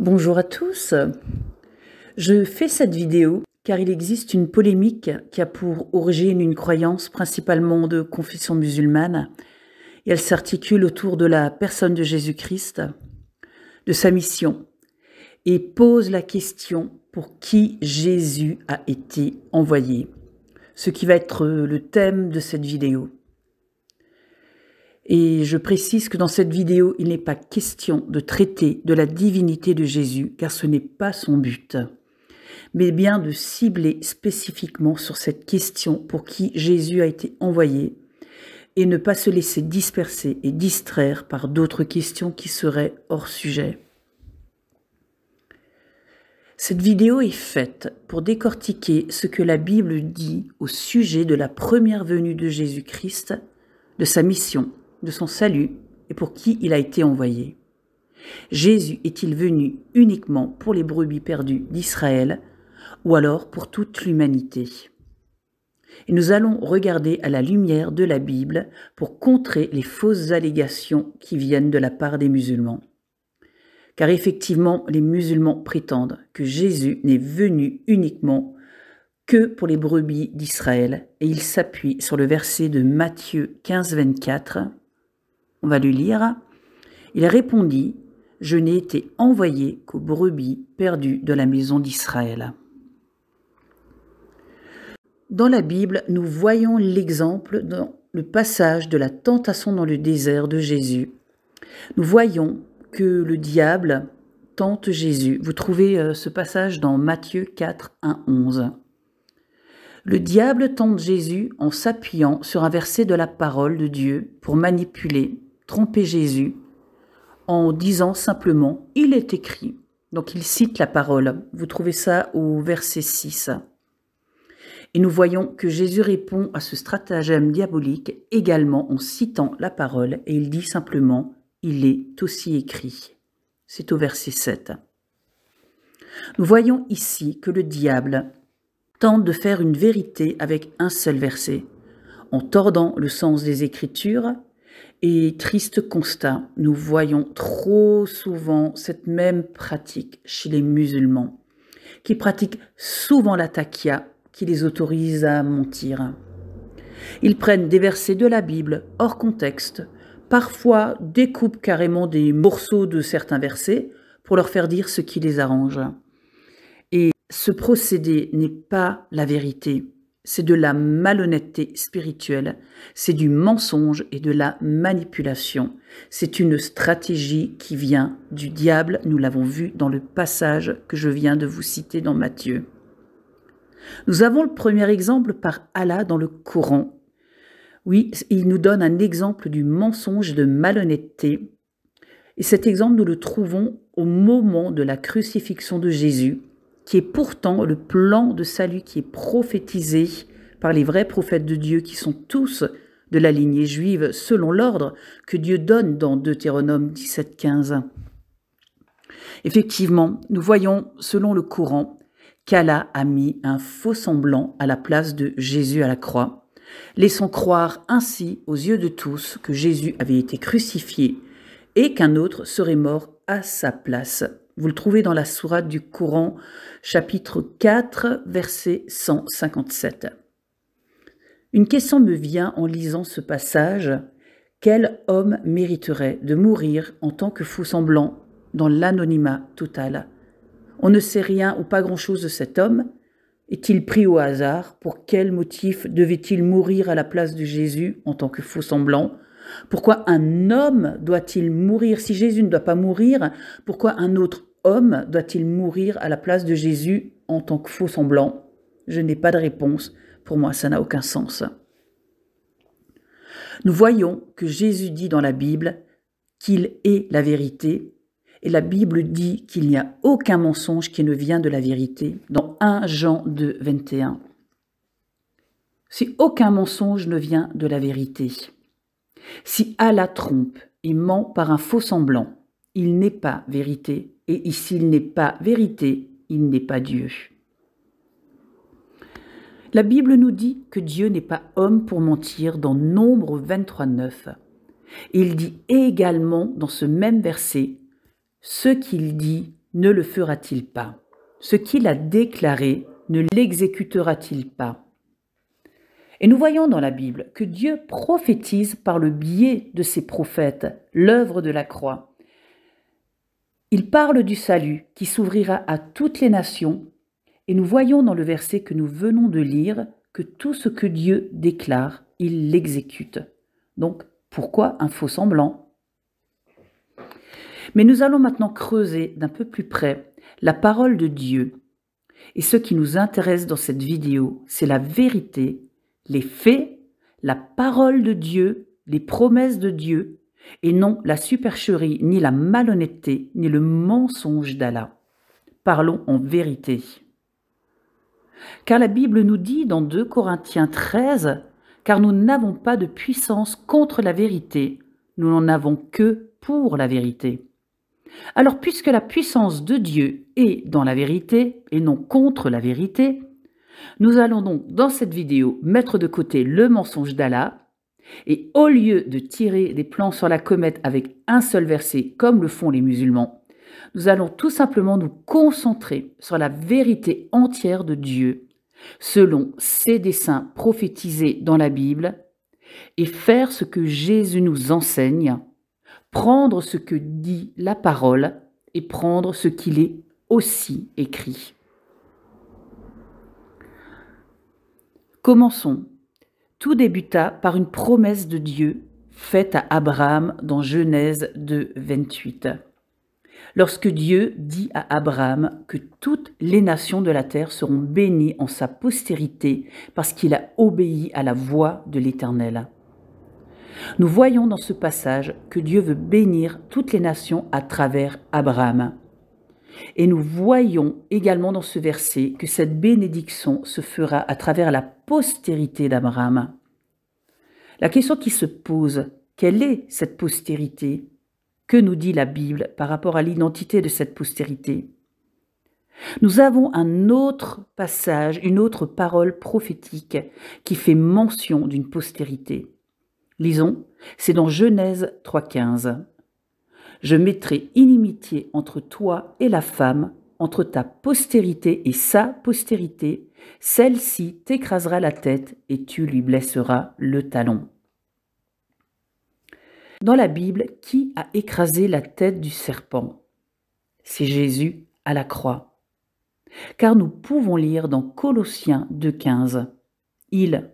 Bonjour à tous. Je fais cette vidéo car il existe une polémique qui a pour origine une croyance principalement de confession musulmane et elle s'articule autour de la personne de Jésus-Christ, de sa mission, et pose la question pour qui Jésus a été envoyé, ce qui va être le thème de cette vidéo. Et je précise que dans cette vidéo, il n'est pas question de traiter de la divinité de Jésus, car ce n'est pas son but, mais bien de cibler spécifiquement sur cette question pour qui Jésus a été envoyé, et ne pas se laisser disperser et distraire par d'autres questions qui seraient hors sujet. Cette vidéo est faite pour décortiquer ce que la Bible dit au sujet de la première venue de Jésus-Christ, de sa mission de son salut et pour qui il a été envoyé. Jésus est-il venu uniquement pour les brebis perdues d'Israël ou alors pour toute l'humanité Et nous allons regarder à la lumière de la Bible pour contrer les fausses allégations qui viennent de la part des musulmans. Car effectivement, les musulmans prétendent que Jésus n'est venu uniquement que pour les brebis d'Israël, et ils s'appuient sur le verset de Matthieu 15, 24 on va lui lire. Il répondit, Je n'ai été envoyé qu'aux brebis perdues de la maison d'Israël. Dans la Bible, nous voyons l'exemple dans le passage de la tentation dans le désert de Jésus. Nous voyons que le diable tente Jésus. Vous trouvez euh, ce passage dans Matthieu 4, 1, 11. Le diable tente Jésus en s'appuyant sur un verset de la parole de Dieu pour manipuler tromper Jésus en disant simplement Il est écrit. Donc il cite la parole. Vous trouvez ça au verset 6. Et nous voyons que Jésus répond à ce stratagème diabolique également en citant la parole et il dit simplement Il est aussi écrit. C'est au verset 7. Nous voyons ici que le diable tente de faire une vérité avec un seul verset, en tordant le sens des Écritures et triste constat, nous voyons trop souvent cette même pratique chez les musulmans, qui pratiquent souvent la takia qui les autorise à mentir. Ils prennent des versets de la Bible hors contexte, parfois découpent carrément des morceaux de certains versets pour leur faire dire ce qui les arrange. Et ce procédé n'est pas la vérité c'est de la malhonnêteté spirituelle, c'est du mensonge et de la manipulation. C'est une stratégie qui vient du diable, nous l'avons vu dans le passage que je viens de vous citer dans Matthieu. Nous avons le premier exemple par Allah dans le Coran. Oui, il nous donne un exemple du mensonge et de malhonnêteté. Et cet exemple, nous le trouvons au moment de la crucifixion de Jésus, qui est pourtant le plan de salut qui est prophétisé par les vrais prophètes de Dieu qui sont tous de la lignée juive selon l'ordre que Dieu donne dans Deutéronome 17.15. Effectivement, nous voyons, selon le courant, qu'Allah a mis un faux semblant à la place de Jésus à la croix, laissant croire ainsi aux yeux de tous que Jésus avait été crucifié et qu'un autre serait mort à sa place. Vous le trouvez dans la sourate du Coran, chapitre 4, verset 157. Une question me vient en lisant ce passage. Quel homme mériterait de mourir en tant que faux semblant dans l'anonymat total On ne sait rien ou pas grand-chose de cet homme. Est-il pris au hasard Pour quel motif devait-il mourir à la place de Jésus en tant que faux semblant pourquoi un homme doit-il mourir Si Jésus ne doit pas mourir, pourquoi un autre homme doit-il mourir à la place de Jésus en tant que faux semblant Je n'ai pas de réponse. Pour moi, ça n'a aucun sens. Nous voyons que Jésus dit dans la Bible qu'il est la vérité, et la Bible dit qu'il n'y a aucun mensonge qui ne vient de la vérité, dans 1 Jean 2, 21. Si aucun mensonge ne vient de la vérité. Si Allah trompe et ment par un faux semblant, il n'est pas vérité, et s'il n'est pas vérité, il n'est pas Dieu. La Bible nous dit que Dieu n'est pas homme pour mentir dans Nombre 23.9. Il dit également dans ce même verset, Ce qu'il dit ne le fera-t-il pas Ce qu'il a déclaré ne l'exécutera-t-il pas et nous voyons dans la Bible que Dieu prophétise par le biais de ses prophètes, l'œuvre de la croix. Il parle du salut qui s'ouvrira à toutes les nations, et nous voyons dans le verset que nous venons de lire que tout ce que Dieu déclare, il l'exécute. Donc, pourquoi un faux semblant Mais nous allons maintenant creuser d'un peu plus près la parole de Dieu. Et ce qui nous intéresse dans cette vidéo, c'est la vérité les faits, la parole de Dieu, les promesses de Dieu, et non la supercherie, ni la malhonnêteté, ni le mensonge d'Allah. Parlons en vérité. Car la Bible nous dit dans 2 Corinthiens 13, car nous n'avons pas de puissance contre la vérité, nous n'en avons que pour la vérité. Alors puisque la puissance de Dieu est dans la vérité et non contre la vérité, nous allons donc dans cette vidéo mettre de côté le mensonge d'Allah et au lieu de tirer des plans sur la comète avec un seul verset comme le font les musulmans, nous allons tout simplement nous concentrer sur la vérité entière de Dieu selon ses desseins prophétisés dans la Bible et faire ce que Jésus nous enseigne, prendre ce que dit la parole et prendre ce qu'il est aussi écrit. Commençons. Tout débuta par une promesse de Dieu faite à Abraham dans Genèse 2, 28. Lorsque Dieu dit à Abraham que toutes les nations de la terre seront bénies en sa postérité parce qu'il a obéi à la voix de l'Éternel. Nous voyons dans ce passage que Dieu veut bénir toutes les nations à travers Abraham. Et nous voyons également dans ce verset que cette bénédiction se fera à travers la postérité d'Abraham. La question qui se pose, quelle est cette postérité Que nous dit la Bible par rapport à l'identité de cette postérité Nous avons un autre passage, une autre parole prophétique qui fait mention d'une postérité. Lisons, c'est dans Genèse 3.15. Je mettrai inimitié entre toi et la femme, entre ta postérité et sa postérité. Celle-ci t'écrasera la tête et tu lui blesseras le talon. Dans la Bible, qui a écrasé la tête du serpent C'est Jésus à la croix. Car nous pouvons lire dans Colossiens 2.15, Il,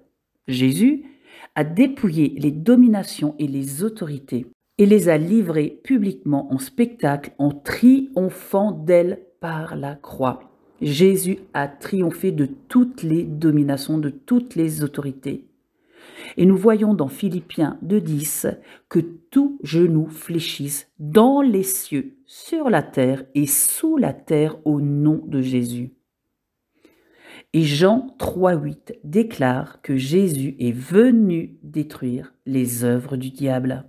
Jésus, a dépouillé les dominations et les autorités et les a livrées publiquement en spectacle en triomphant d'elles par la croix. Jésus a triomphé de toutes les dominations, de toutes les autorités. Et nous voyons dans Philippiens 2.10 que tout genou fléchissent dans les cieux, sur la terre et sous la terre au nom de Jésus. Et Jean 3.8 déclare que Jésus est venu détruire les œuvres du diable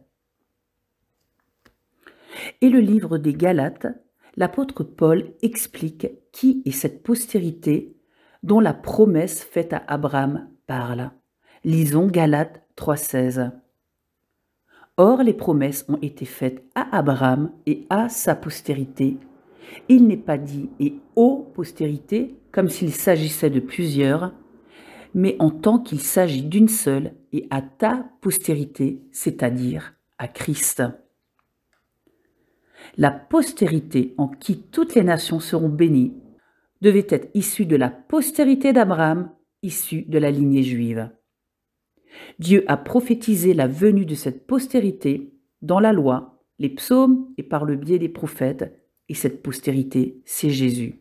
et le livre des Galates, l'apôtre Paul explique qui est cette postérité dont la promesse faite à Abraham parle. Lisons Galates 3.16. Or les promesses ont été faites à Abraham et à sa postérité. Il n'est pas dit et aux postérités comme s'il s'agissait de plusieurs, mais en tant qu'il s'agit d'une seule et à ta postérité, c'est-à-dire à Christ la postérité en qui toutes les nations seront bénies devait être issue de la postérité d'Abraham, issue de la lignée juive. Dieu a prophétisé la venue de cette postérité dans la loi, les psaumes et par le biais des prophètes, et cette postérité, c'est Jésus.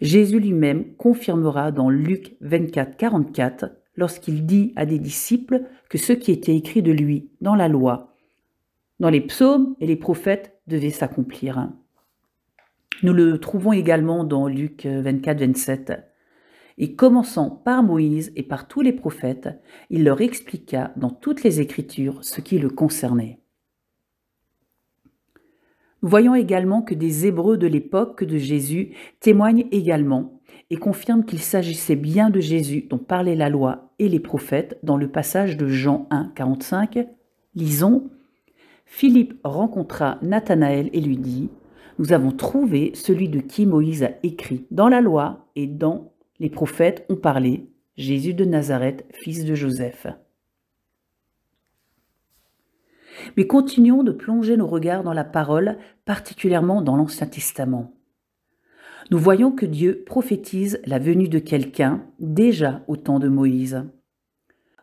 Jésus lui-même confirmera dans Luc 24, 44, lorsqu'il dit à des disciples que ce qui était écrit de lui dans la loi dans les psaumes et les prophètes devait s'accomplir. Nous le trouvons également dans Luc 24-27. Et commençant par Moïse et par tous les prophètes, il leur expliqua dans toutes les Écritures ce qui le concernait. Nous voyons également que des Hébreux de l'époque de Jésus témoignent également et confirment qu'il s'agissait bien de Jésus dont parlait la loi et les prophètes dans le passage de Jean 1, 45. Lisons Philippe rencontra Nathanaël et lui dit Nous avons trouvé celui de qui Moïse a écrit. Dans la loi et dans les prophètes ont parlé Jésus de Nazareth, fils de Joseph. Mais continuons de plonger nos regards dans la parole, particulièrement dans l'Ancien Testament. Nous voyons que Dieu prophétise la venue de quelqu'un déjà au temps de Moïse.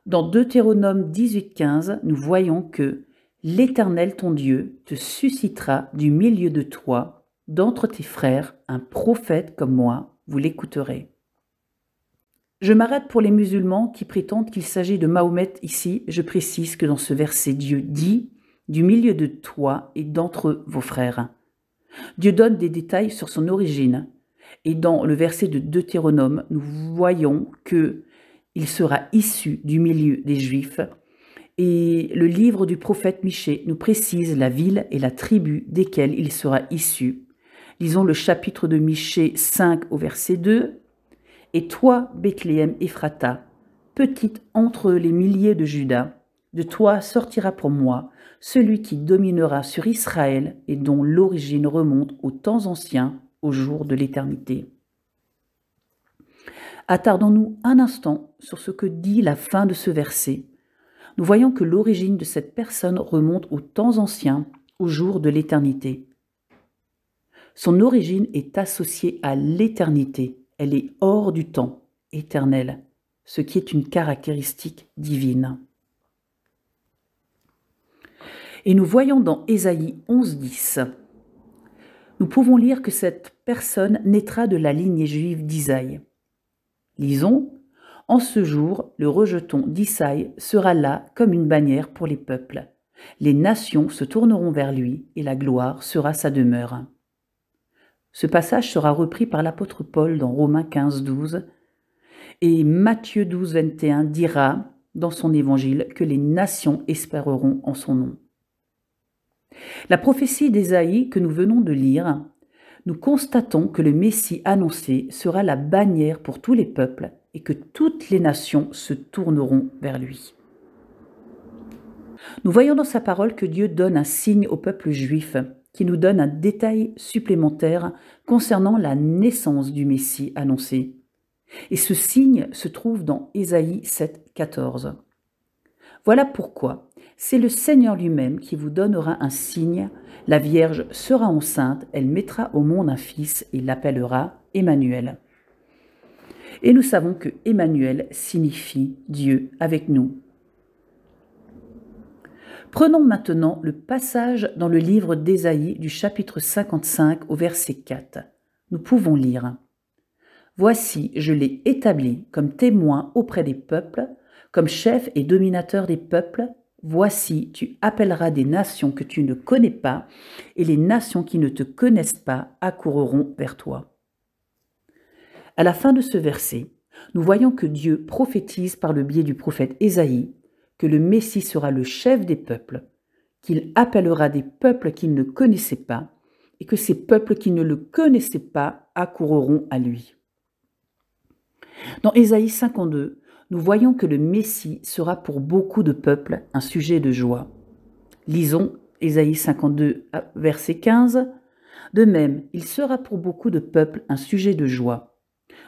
Dans Deutéronome 18.15, nous voyons que L'Éternel ton Dieu te suscitera du milieu de toi, d'entre tes frères, un prophète comme moi, vous l'écouterez. Je m'arrête pour les musulmans qui prétendent qu'il s'agit de Mahomet ici. Je précise que dans ce verset, Dieu dit du milieu de toi et d'entre vos frères. Dieu donne des détails sur son origine. Et dans le verset de Deutéronome, nous voyons que il sera issu du milieu des Juifs et le livre du prophète Michée nous précise la ville et la tribu desquelles il sera issu. Lisons le chapitre de Michée 5 au verset 2. Et toi, Bethléem Ephrata, petite entre les milliers de Judas, de toi sortira pour moi celui qui dominera sur Israël et dont l'origine remonte aux temps anciens, au jour de l'éternité. Attardons-nous un instant sur ce que dit la fin de ce verset nous voyons que l'origine de cette personne remonte aux temps anciens, au jour de l'éternité. Son origine est associée à l'éternité, elle est hors du temps, éternelle, ce qui est une caractéristique divine. Et nous voyons dans Ésaïe 11.10, nous pouvons lire que cette personne naîtra de la lignée juive d'Isaïe. Lisons en ce jour, le rejeton d'Isaïe sera là comme une bannière pour les peuples. Les nations se tourneront vers lui et la gloire sera sa demeure. Ce passage sera repris par l'apôtre Paul dans Romains 15, 12 et Matthieu 12, 21 dira dans son évangile que les nations espéreront en son nom. La prophétie d'Ésaïe que nous venons de lire, nous constatons que le Messie annoncé sera la bannière pour tous les peuples et que toutes les nations se tourneront vers lui. Nous voyons dans sa parole que Dieu donne un signe au peuple juif qui nous donne un détail supplémentaire concernant la naissance du Messie annoncé. Et ce signe se trouve dans Ésaïe 7, Voilà pourquoi c'est le Seigneur lui-même qui vous donnera un signe. La Vierge sera enceinte, elle mettra au monde un fils et l'appellera Emmanuel et nous savons que Emmanuel signifie Dieu avec nous. Prenons maintenant le passage dans le livre d'Ésaïe du chapitre 55 au verset 4. Nous pouvons lire. Voici, je l'ai établi comme témoin auprès des peuples, comme chef et dominateur des peuples. Voici, tu appelleras des nations que tu ne connais pas, et les nations qui ne te connaissent pas accourront vers toi. À la fin de ce verset, nous voyons que Dieu prophétise par le biais du prophète Ésaïe que le Messie sera le chef des peuples, qu'il appellera des peuples qu'il ne connaissait pas, et que ces peuples qui ne le connaissaient pas accourront à lui. Dans Ésaïe 52, nous voyons que le Messie sera pour beaucoup de peuples un sujet de joie. Lisons Ésaïe 52, verset 15. De même, il sera pour beaucoup de peuples un sujet de joie.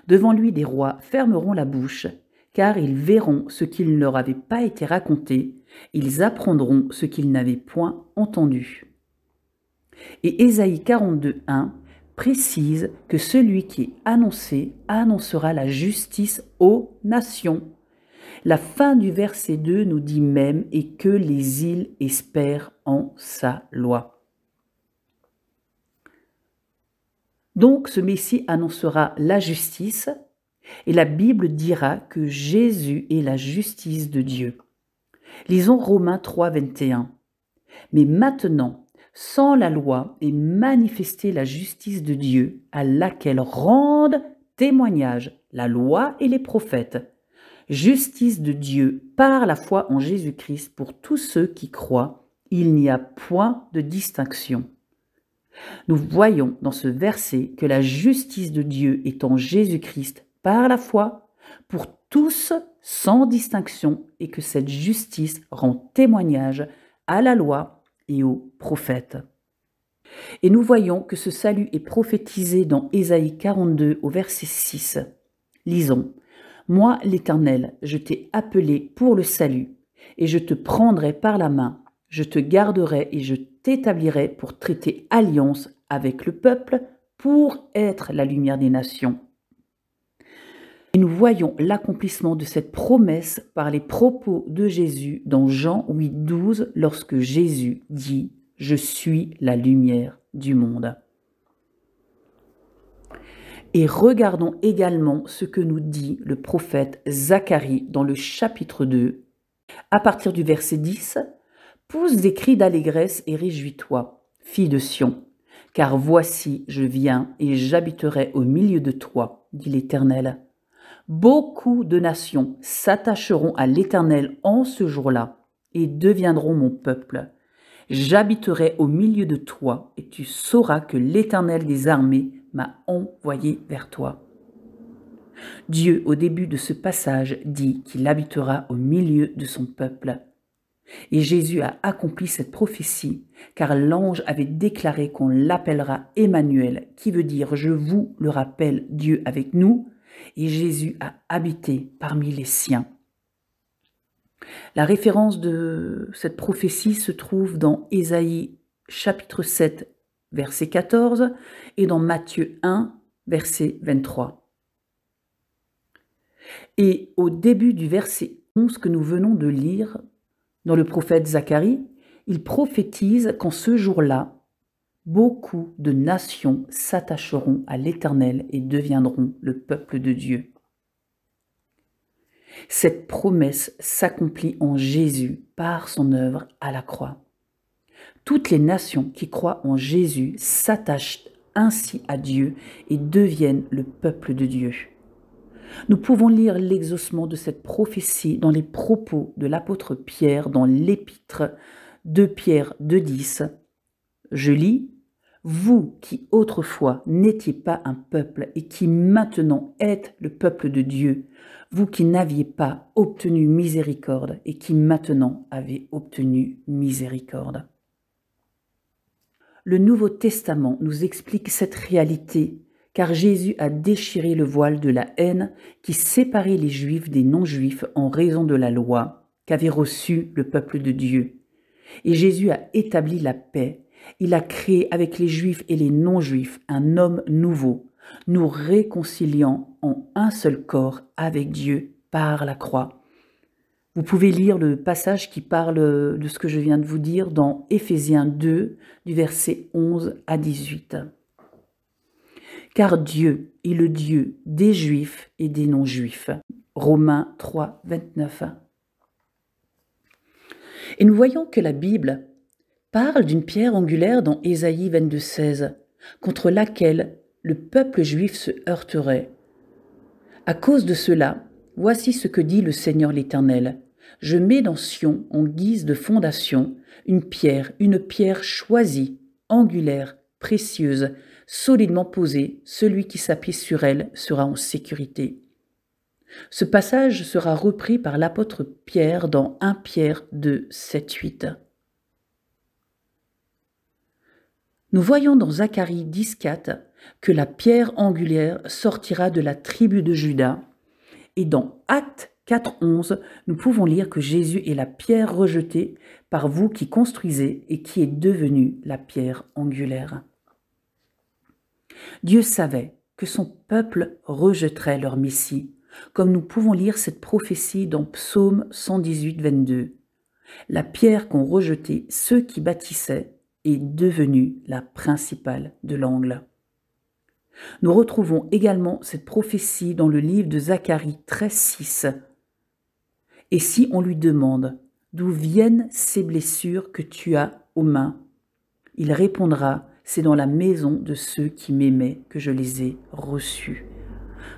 Devant lui des rois fermeront la bouche, car ils verront ce qu'il ne leur avait pas été raconté, ils apprendront ce qu'ils n'avaient point entendu. Et Ésaïe 42.1 précise que celui qui est annoncé annoncera la justice aux nations. La fin du verset 2 nous dit même et que les îles espèrent en sa loi. Donc ce Messie annoncera la justice et la Bible dira que Jésus est la justice de Dieu. Lisons Romains 3,21. Mais maintenant, sans la loi est manifestée la justice de Dieu à laquelle rendent témoignage la loi et les prophètes. Justice de Dieu par la foi en Jésus-Christ pour tous ceux qui croient. Il n'y a point de distinction. Nous voyons dans ce verset que la justice de Dieu est en Jésus-Christ par la foi pour tous sans distinction et que cette justice rend témoignage à la loi et aux prophètes. Et nous voyons que ce salut est prophétisé dans Ésaïe 42 au verset 6. Lisons. Moi, l'Éternel, je t'ai appelé pour le salut, et je te prendrai par la main, je te garderai et je t'établirai pour traiter alliance avec le peuple, pour être la lumière des nations. Et nous voyons l'accomplissement de cette promesse par les propos de Jésus dans Jean 8, 12, lorsque Jésus dit ⁇ Je suis la lumière du monde ⁇ Et regardons également ce que nous dit le prophète Zacharie dans le chapitre 2, à partir du verset 10 pousse des cris d'allégresse et réjouis-toi, fille de Sion. Car voici, je viens et j'habiterai au milieu de toi, dit l'Éternel. Beaucoup de nations s'attacheront à l'Éternel en ce jour-là et deviendront mon peuple. J'habiterai au milieu de toi et tu sauras que l'Éternel des armées m'a envoyé vers toi. Dieu, au début de ce passage, dit qu'il habitera au milieu de son peuple. Et Jésus a accompli cette prophétie, car l'ange avait déclaré qu'on l'appellera Emmanuel, qui veut dire, je vous le rappelle, Dieu avec nous, et Jésus a habité parmi les siens. La référence de cette prophétie se trouve dans Ésaïe chapitre 7, verset 14, et dans Matthieu 1, verset 23. Et au début du verset 11 que nous venons de lire, dans le prophète Zacharie, il prophétise qu'en ce jour-là, beaucoup de nations s'attacheront à l'Éternel et deviendront le peuple de Dieu. Cette promesse s'accomplit en Jésus par son œuvre à la croix. Toutes les nations qui croient en Jésus s'attachent ainsi à Dieu et deviennent le peuple de Dieu. Nous pouvons lire l'exaucement de cette prophétie dans les propos de l'apôtre Pierre dans l'épître de Pierre 2.10. Je lis, Vous qui autrefois n'étiez pas un peuple et qui maintenant êtes le peuple de Dieu, vous qui n'aviez pas obtenu miséricorde et qui maintenant avez obtenu miséricorde. Le Nouveau Testament nous explique cette réalité car Jésus a déchiré le voile de la haine qui séparait les Juifs des non-Juifs en raison de la loi qu'avait reçue le peuple de Dieu. Et Jésus a établi la paix. Il a créé avec les Juifs et les non-Juifs un homme nouveau, nous réconciliant en un seul corps avec Dieu par la croix. Vous pouvez lire le passage qui parle de ce que je viens de vous dire dans Éphésiens 2 du verset 11 à 18 car Dieu est le Dieu des Juifs et des non-Juifs. Romains 3, 29. Et nous voyons que la Bible parle d'une pierre angulaire dans Ésaïe 22, 16, contre laquelle le peuple juif se heurterait. À cause de cela, voici ce que dit le Seigneur l'Éternel. Je mets dans Sion, en guise de fondation, une pierre, une pierre choisie, angulaire, précieuse, solidement posée, celui qui s'appuie sur elle sera en sécurité. Ce passage sera repris par l'apôtre Pierre dans 1 Pierre 2, 7, 8. Nous voyons dans Zacharie 10, 4 que la pierre angulaire sortira de la tribu de Judas. Et dans Actes 4, 11, nous pouvons lire que Jésus est la pierre rejetée par vous qui construisez et qui est devenue la pierre angulaire. Dieu savait que son peuple rejetterait leur Messie, comme nous pouvons lire cette prophétie dans Psaume 118, 22. La pierre qu'ont rejetée ceux qui bâtissaient est devenue la principale de l'angle. Nous retrouvons également cette prophétie dans le livre de Zacharie 13,6. Et si on lui demande D'où viennent ces blessures que tu as aux mains il répondra c'est dans la maison de ceux qui m'aimaient que je les ai reçus.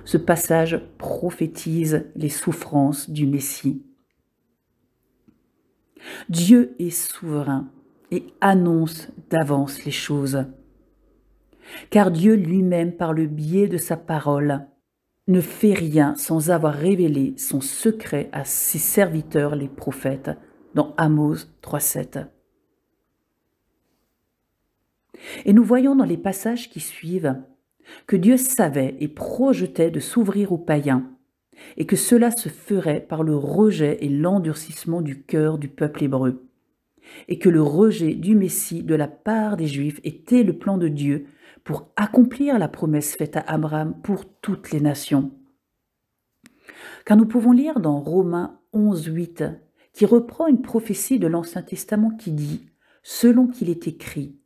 Ce passage prophétise les souffrances du Messie. Dieu est souverain et annonce d'avance les choses. Car Dieu lui-même, par le biais de sa parole, ne fait rien sans avoir révélé son secret à ses serviteurs les prophètes, dans Amos 3.7. Et nous voyons dans les passages qui suivent que Dieu savait et projetait de s'ouvrir aux païens, et que cela se ferait par le rejet et l'endurcissement du cœur du peuple hébreu, et que le rejet du Messie de la part des Juifs était le plan de Dieu pour accomplir la promesse faite à Abraham pour toutes les nations. Car nous pouvons lire dans Romains 11, qui reprend une prophétie de l'Ancien Testament qui dit, selon qu'il est écrit,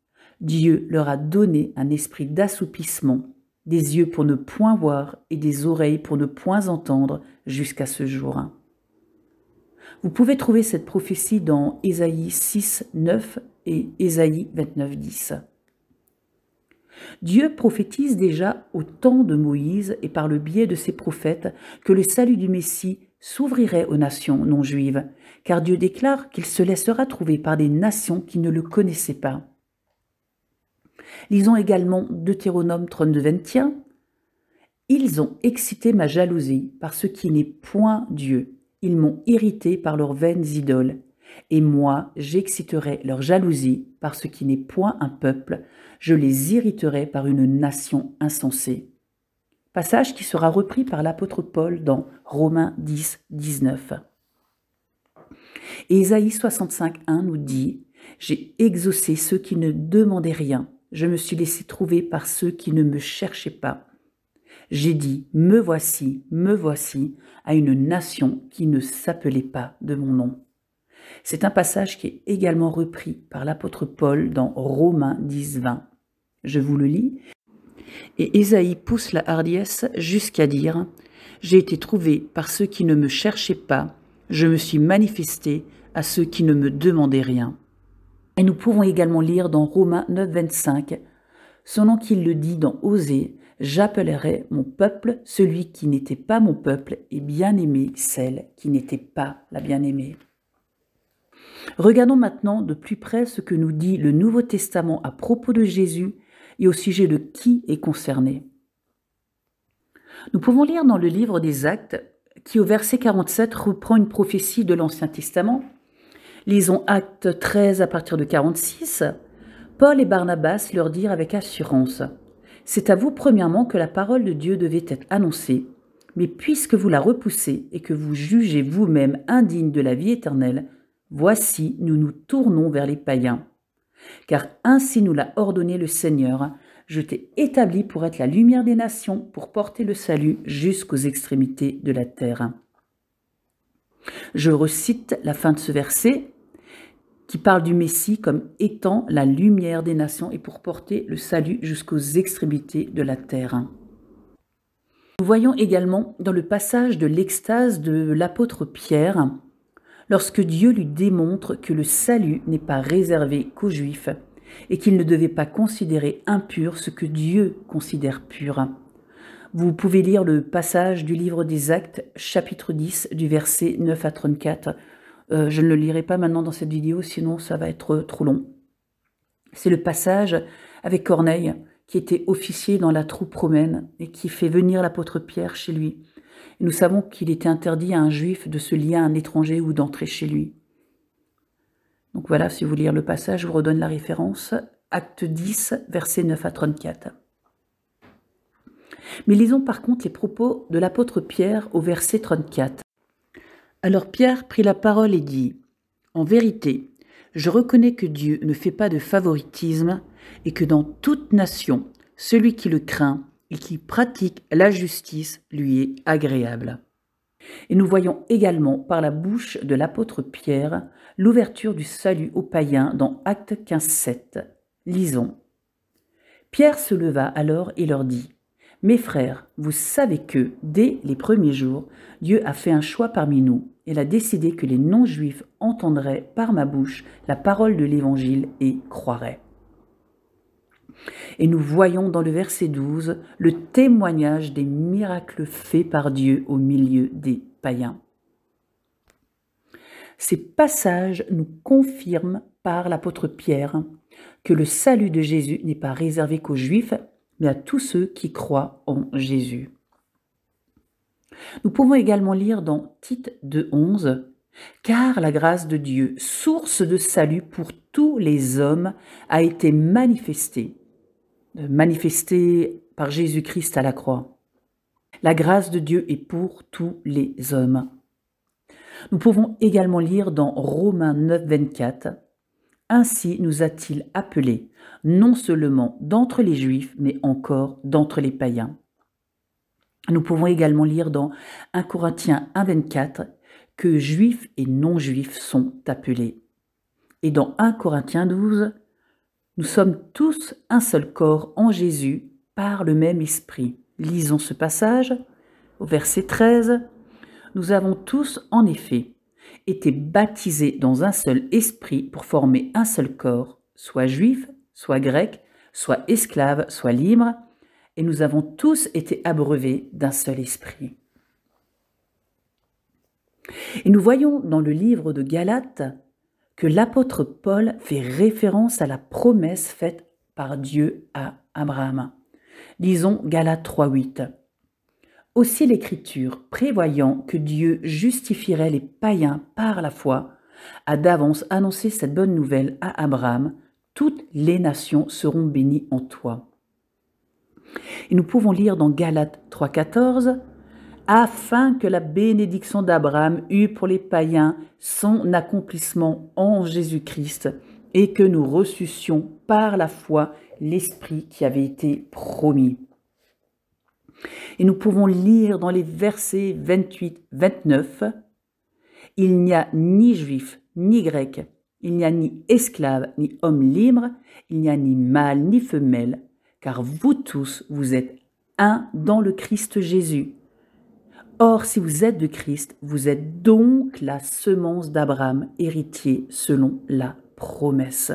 Dieu leur a donné un esprit d'assoupissement, des yeux pour ne point voir et des oreilles pour ne point entendre jusqu'à ce jour. Vous pouvez trouver cette prophétie dans Ésaïe 6, 9 et Ésaïe 29, 10. Dieu prophétise déjà au temps de Moïse et par le biais de ses prophètes que le salut du Messie s'ouvrirait aux nations non juives, car Dieu déclare qu'il se laissera trouver par des nations qui ne le connaissaient pas. Lisons également Deutéronome 32-21. Ils ont excité ma jalousie par ce qui n'est point Dieu. Ils m'ont irrité par leurs vaines idoles. Et moi, j'exciterai leur jalousie par ce qui n'est point un peuple. Je les irriterai par une nation insensée. Passage qui sera repris par l'apôtre Paul dans Romains 10, 19. Et 65, 1 nous dit J'ai exaucé ceux qui ne demandaient rien je me suis laissé trouver par ceux qui ne me cherchaient pas. J'ai dit Me voici, me voici à une nation qui ne s'appelait pas de mon nom. C'est un passage qui est également repris par l'apôtre Paul dans Romains 10, 20. Je vous le lis. Et Esaïe pousse la hardiesse jusqu'à dire J'ai été trouvé par ceux qui ne me cherchaient pas, je me suis manifesté à ceux qui ne me demandaient rien. Et nous pouvons également lire dans Romains 9, 25, selon qu'il le dit dans Osée, j'appellerai mon peuple celui qui n'était pas mon peuple et bien-aimé celle qui n'était pas la bien-aimée. Regardons maintenant de plus près ce que nous dit le Nouveau Testament à propos de Jésus et au sujet de qui est concerné. Nous pouvons lire dans le livre des Actes qui au verset 47 reprend une prophétie de l'Ancien Testament Lisons Acte 13 à partir de 46. Paul et Barnabas leur dirent avec assurance C'est à vous, premièrement, que la parole de Dieu devait être annoncée. Mais puisque vous la repoussez et que vous jugez vous-même indigne de la vie éternelle, voici, nous nous tournons vers les païens. Car ainsi nous l'a ordonné le Seigneur Je t'ai établi pour être la lumière des nations, pour porter le salut jusqu'aux extrémités de la terre. Je recite la fin de ce verset qui parle du Messie comme étant la lumière des nations et pour porter le salut jusqu'aux extrémités de la terre. Nous voyons également dans le passage de l'extase de l'apôtre Pierre, lorsque Dieu lui démontre que le salut n'est pas réservé qu'aux Juifs et qu'il ne devait pas considérer impur ce que Dieu considère pur vous pouvez lire le passage du livre des Actes, chapitre 10, du verset 9 à 34. Euh, je ne le lirai pas maintenant dans cette vidéo, sinon ça va être trop long. C'est le passage avec Corneille, qui était officier dans la troupe romaine et qui fait venir l'apôtre Pierre chez lui. nous savons qu'il était interdit à un juif de se lier à un étranger ou d'entrer chez lui. Donc voilà, si vous lire le passage, je vous redonne la référence. Acte 10, verset 9 à 34. Mais lisons par contre les propos de l'apôtre Pierre au verset 34. Alors Pierre prit la parole et dit En vérité, je reconnais que Dieu ne fait pas de favoritisme et que dans toute nation, celui qui le craint et qui pratique la justice lui est agréable. Et nous voyons également par la bouche de l'apôtre Pierre l'ouverture du salut aux païens dans Acte 15.7. Lisons. Pierre se leva alors et leur dit mes frères, vous savez que, dès les premiers jours, Dieu a fait un choix parmi nous. Il a décidé que les non-juifs entendraient par ma bouche la parole de l'Évangile et croiraient. Et nous voyons dans le verset 12 le témoignage des miracles faits par Dieu au milieu des païens. Ces passages nous confirment par l'apôtre Pierre que le salut de Jésus n'est pas réservé qu'aux Juifs, mais à tous ceux qui croient en Jésus. Nous pouvons également lire dans Tite 2.11 Car la grâce de Dieu, source de salut pour tous les hommes, a été manifestée, euh, manifestée par Jésus-Christ à la croix. La grâce de Dieu est pour tous les hommes. Nous pouvons également lire dans Romains 9.24 ainsi nous a-t-il appelés, non seulement d'entre les Juifs, mais encore d'entre les païens. Nous pouvons également lire dans 1 Corinthiens 1.24 que Juifs et non-Juifs sont appelés. Et dans 1 Corinthiens 12, nous sommes tous un seul corps en Jésus par le même esprit. Lisons ce passage au verset 13. Nous avons tous en effet étaient baptisés dans un seul esprit pour former un seul corps, soit juif, soit grec, soit esclave, soit libre, et nous avons tous été abreuvés d'un seul esprit. Et nous voyons dans le livre de Galates que l'apôtre Paul fait référence à la promesse faite par Dieu à Abraham. Lisons Galates 3.8. Aussi l'Écriture, prévoyant que Dieu justifierait les païens par la foi, a d'avance annoncé cette bonne nouvelle à Abraham, toutes les nations seront bénies en toi. Et nous pouvons lire dans Galates 3,14 Afin que la bénédiction d'Abraham eût pour les païens son accomplissement en Jésus-Christ, et que nous reçussions par la foi l'Esprit qui avait été promis. Et nous pouvons lire dans les versets 28, 29, Il n'y a ni juif, ni grec, il n'y a ni esclave, ni homme libre, il n'y a ni mâle, ni femelle, car vous tous, vous êtes un dans le Christ Jésus. Or, si vous êtes de Christ, vous êtes donc la semence d'Abraham, héritier selon la promesse.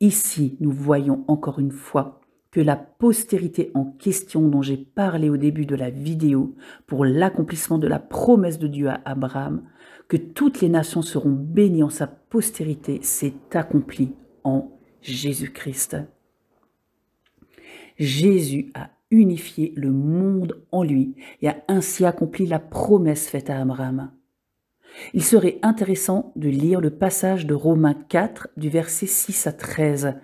Ici, nous voyons encore une fois que la postérité en question dont j'ai parlé au début de la vidéo pour l'accomplissement de la promesse de Dieu à Abraham, que toutes les nations seront bénies en sa postérité, s'est accomplie en Jésus-Christ. Jésus a unifié le monde en lui et a ainsi accompli la promesse faite à Abraham. Il serait intéressant de lire le passage de Romains 4 du verset 6 à 13,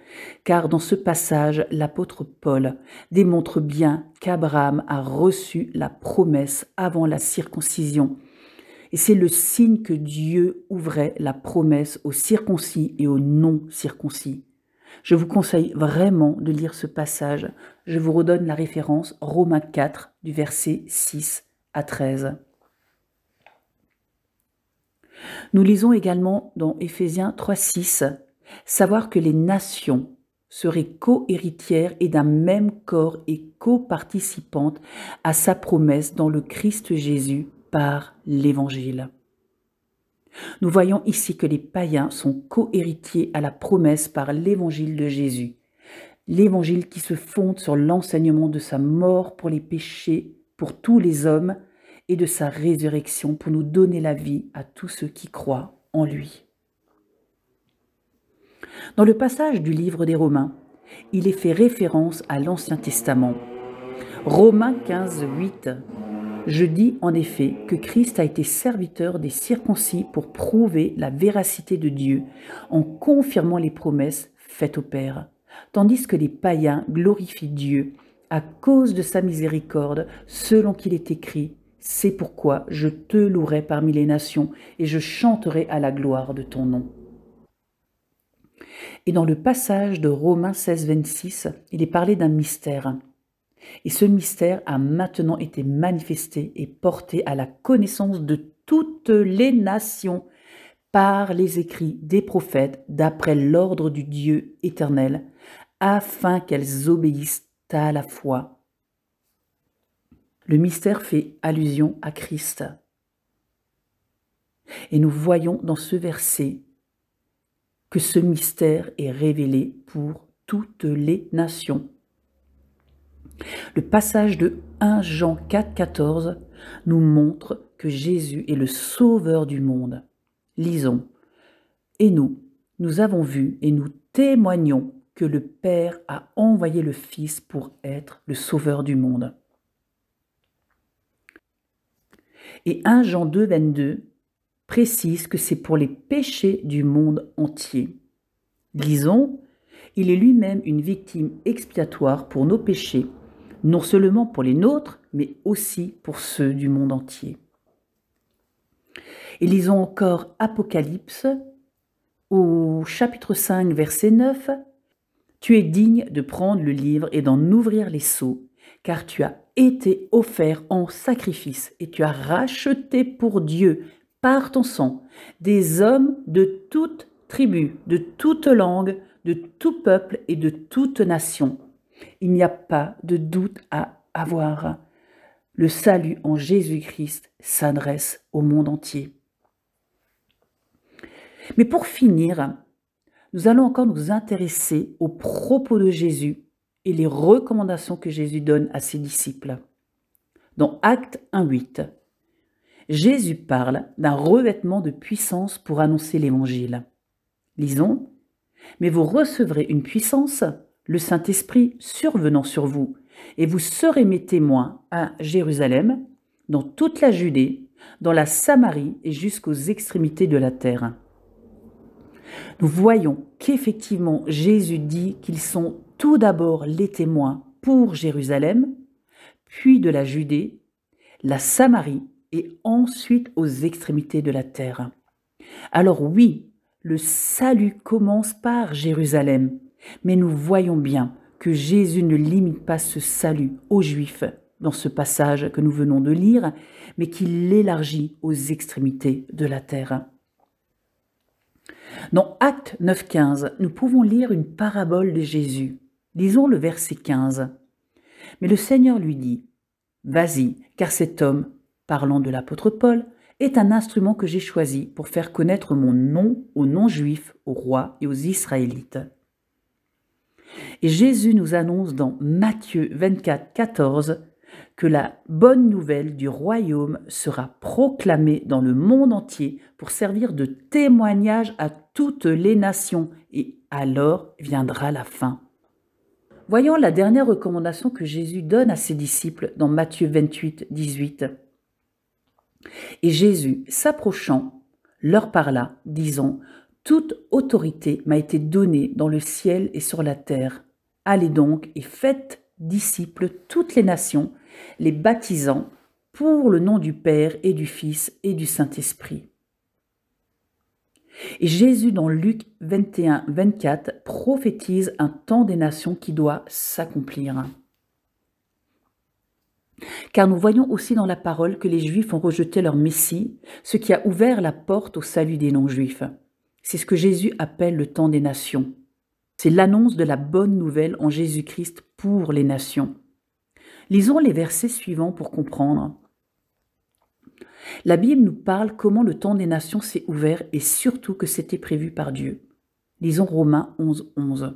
car dans ce passage, l'apôtre Paul démontre bien qu'Abraham a reçu la promesse avant la circoncision. Et c'est le signe que Dieu ouvrait la promesse aux circoncis et aux non-circoncis. Je vous conseille vraiment de lire ce passage. Je vous redonne la référence Romains 4 du verset 6 à 13. Nous lisons également dans Éphésiens 3.6 savoir que les nations seraient co-héritières et d'un même corps et co-participantes à sa promesse dans le Christ Jésus par l'Évangile. Nous voyons ici que les païens sont co-héritiers à la promesse par l'Évangile de Jésus, l'Évangile qui se fonde sur l'enseignement de sa mort pour les péchés, pour tous les hommes, et de sa résurrection pour nous donner la vie à tous ceux qui croient en lui. Dans le passage du livre des Romains, il est fait référence à l'Ancien Testament. Romains 15, 8. Je dis en effet que Christ a été serviteur des circoncis pour prouver la véracité de Dieu en confirmant les promesses faites au Père, tandis que les païens glorifient Dieu à cause de sa miséricorde, selon qu'il est écrit c'est pourquoi je te louerai parmi les nations et je chanterai à la gloire de ton nom. Et dans le passage de Romains 16, 26, il est parlé d'un mystère. Et ce mystère a maintenant été manifesté et porté à la connaissance de toutes les nations par les écrits des prophètes d'après l'ordre du Dieu éternel, afin qu'elles obéissent à la foi le mystère fait allusion à Christ. Et nous voyons dans ce verset que ce mystère est révélé pour toutes les nations. Le passage de 1 Jean 4, 14 nous montre que Jésus est le sauveur du monde. Lisons. Et nous, nous avons vu et nous témoignons que le Père a envoyé le Fils pour être le sauveur du monde. Et 1 Jean 2, 22 précise que c'est pour les péchés du monde entier. Disons, il est lui-même une victime expiatoire pour nos péchés, non seulement pour les nôtres, mais aussi pour ceux du monde entier. Et lisons encore Apocalypse au chapitre 5, verset 9. Tu es digne de prendre le livre et d'en ouvrir les sceaux, car tu as été offert en sacrifice et tu as racheté pour Dieu par ton sang des hommes de toute tribu, de toute langue, de tout peuple et de toute nation. Il n'y a pas de doute à avoir. Le salut en Jésus-Christ s'adresse au monde entier. Mais pour finir, nous allons encore nous intéresser aux propos de Jésus et les recommandations que Jésus donne à ses disciples. Dans Acte 1.8, Jésus parle d'un revêtement de puissance pour annoncer l'Évangile. Lisons, Mais vous recevrez une puissance, le Saint-Esprit survenant sur vous, et vous serez mes témoins à Jérusalem, dans toute la Judée, dans la Samarie et jusqu'aux extrémités de la terre. Nous voyons qu'effectivement Jésus dit qu'ils sont tout d'abord les témoins pour Jérusalem, puis de la Judée, la Samarie et ensuite aux extrémités de la terre. Alors oui, le salut commence par Jérusalem, mais nous voyons bien que Jésus ne limite pas ce salut aux Juifs dans ce passage que nous venons de lire, mais qu'il l'élargit aux extrémités de la terre. Dans Acte 9.15, nous pouvons lire une parabole de Jésus Lisons le verset 15. Mais le Seigneur lui dit, Vas-y, car cet homme, parlant de l'apôtre Paul, est un instrument que j'ai choisi pour faire connaître mon nom aux non-juifs, aux rois et aux Israélites. Et Jésus nous annonce dans Matthieu 24, 14 que la bonne nouvelle du royaume sera proclamée dans le monde entier pour servir de témoignage à toutes les nations, et alors viendra la fin. Voyons la dernière recommandation que Jésus donne à ses disciples dans Matthieu 28, 18. Et Jésus, s'approchant, leur parla, disant, Toute autorité m'a été donnée dans le ciel et sur la terre. Allez donc et faites disciples toutes les nations, les baptisant pour le nom du Père et du Fils et du Saint-Esprit. Et Jésus dans Luc 21, 24 prophétise un temps des nations qui doit s'accomplir. Car nous voyons aussi dans la parole que les Juifs ont rejeté leur Messie, ce qui a ouvert la porte au salut des non-Juifs. C'est ce que Jésus appelle le temps des nations. C'est l'annonce de la bonne nouvelle en Jésus-Christ pour les nations. Lisons les versets suivants pour comprendre. La Bible nous parle comment le temps des nations s'est ouvert et surtout que c'était prévu par Dieu. Lisons Romains 11.11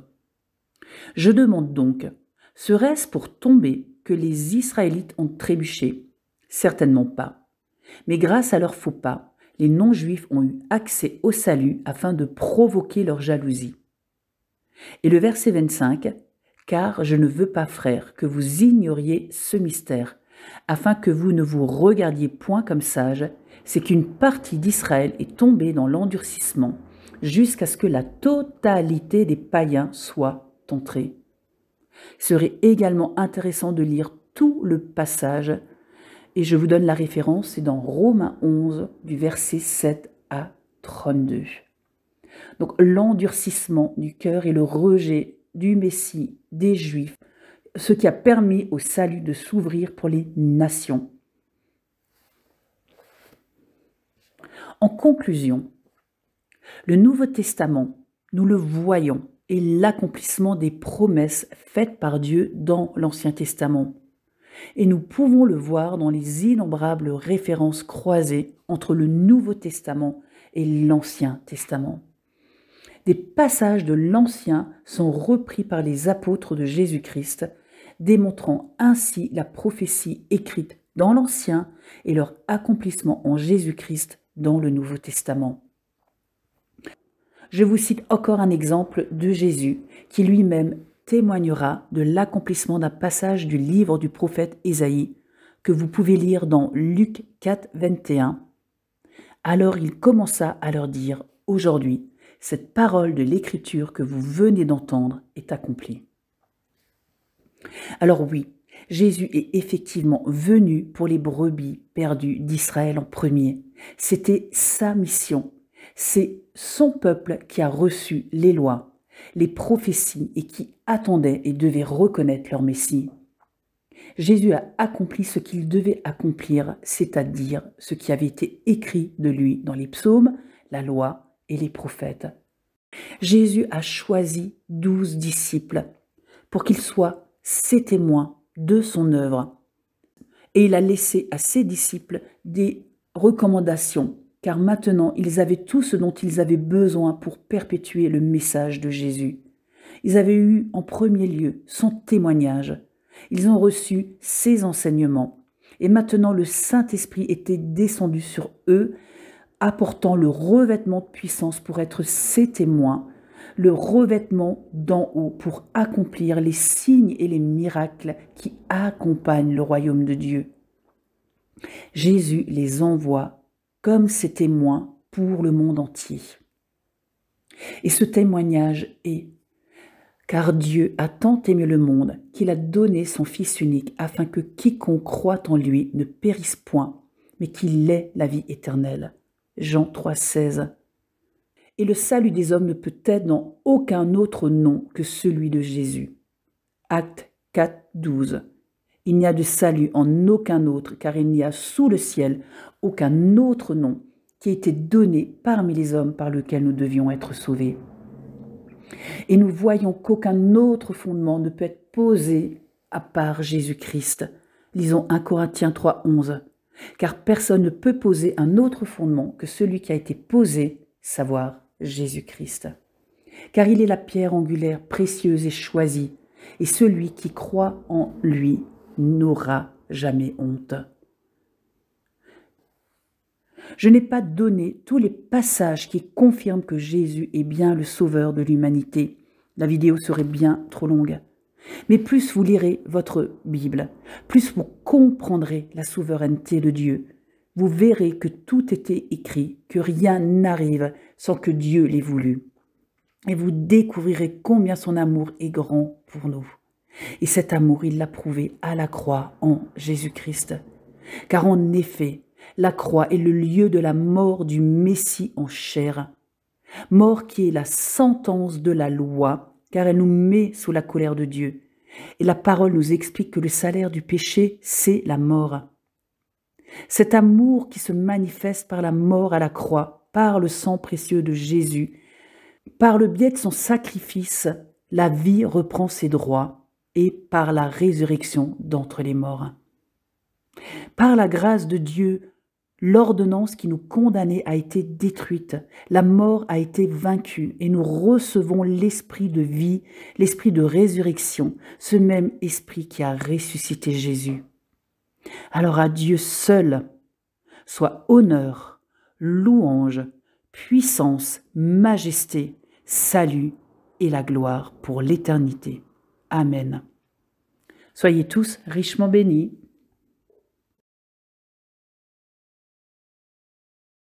« Je demande donc, serait-ce pour tomber que les Israélites ont trébuché Certainement pas. Mais grâce à leur faux pas, les non-juifs ont eu accès au salut afin de provoquer leur jalousie. Et le verset 25, Car je ne veux pas, frères, que vous ignoriez ce mystère, afin que vous ne vous regardiez point comme sages, c'est qu'une partie d'Israël est tombée dans l'endurcissement, jusqu'à ce que la totalité des païens soit entrée. Il serait également intéressant de lire tout le passage, et je vous donne la référence, c'est dans Romains 11, du verset 7 à 32. Donc l'endurcissement du cœur et le rejet du Messie des Juifs ce qui a permis au salut de s'ouvrir pour les nations. En conclusion, le Nouveau Testament, nous le voyons, est l'accomplissement des promesses faites par Dieu dans l'Ancien Testament. Et nous pouvons le voir dans les innombrables références croisées entre le Nouveau Testament et l'Ancien Testament. Des passages de l'Ancien sont repris par les apôtres de Jésus-Christ démontrant ainsi la prophétie écrite dans l'Ancien et leur accomplissement en Jésus-Christ dans le Nouveau Testament. Je vous cite encore un exemple de Jésus qui lui-même témoignera de l'accomplissement d'un passage du livre du prophète Ésaïe que vous pouvez lire dans Luc 4, 21. Alors il commença à leur dire, Aujourd'hui, cette parole de l'Écriture que vous venez d'entendre est accomplie. Alors oui, Jésus est effectivement venu pour les brebis perdues d'Israël en premier. C'était sa mission. C'est son peuple qui a reçu les lois, les prophéties et qui attendait et devait reconnaître leur Messie. Jésus a accompli ce qu'il devait accomplir, c'est-à-dire ce qui avait été écrit de lui dans les psaumes, la loi et les prophètes. Jésus a choisi douze disciples pour qu'ils soient ses témoins de son œuvre. Et il a laissé à ses disciples des recommandations, car maintenant ils avaient tout ce dont ils avaient besoin pour perpétuer le message de Jésus. Ils avaient eu en premier lieu son témoignage. Ils ont reçu ses enseignements. Et maintenant le Saint-Esprit était descendu sur eux, apportant le revêtement de puissance pour être ses témoins le revêtement d'en haut pour accomplir les signes et les miracles qui accompagnent le royaume de Dieu. Jésus les envoie comme ses témoins pour le monde entier. Et ce témoignage est car Dieu a tant aimé le monde qu'il a donné son Fils unique afin que quiconque croit en lui ne périsse point, mais qu'il ait la vie éternelle. Jean 3,16 et le salut des hommes ne peut être dans aucun autre nom que celui de Jésus. Acte 4, 12. Il n'y a de salut en aucun autre, car il n'y a sous le ciel aucun autre nom qui a été donné parmi les hommes par lequel nous devions être sauvés. Et nous voyons qu'aucun autre fondement ne peut être posé à part Jésus-Christ. Lisons 1 Corinthiens 3, 11. Car personne ne peut poser un autre fondement que celui qui a été posé, savoir Jésus-Christ. Car il est la pierre angulaire précieuse et choisie, et celui qui croit en lui n'aura jamais honte. Je n'ai pas donné tous les passages qui confirment que Jésus est bien le sauveur de l'humanité. La vidéo serait bien trop longue. Mais plus vous lirez votre Bible, plus vous comprendrez la souveraineté de Dieu. Vous verrez que tout était écrit, que rien n'arrive sans que Dieu l'ait voulu. Et vous découvrirez combien son amour est grand pour nous. Et cet amour, il l'a prouvé à la croix en Jésus-Christ. Car en effet, la croix est le lieu de la mort du Messie en chair. Mort qui est la sentence de la loi, car elle nous met sous la colère de Dieu. Et la parole nous explique que le salaire du péché, c'est la mort. Cet amour qui se manifeste par la mort à la croix par le sang précieux de Jésus. Par le biais de son sacrifice, la vie reprend ses droits et par la résurrection d'entre les morts. Par la grâce de Dieu, l'ordonnance qui nous condamnait a été détruite, la mort a été vaincue et nous recevons l'esprit de vie, l'esprit de résurrection, ce même esprit qui a ressuscité Jésus. Alors à Dieu seul soit honneur, louange, puissance, majesté, salut et la gloire pour l'éternité. Amen. Soyez tous richement bénis.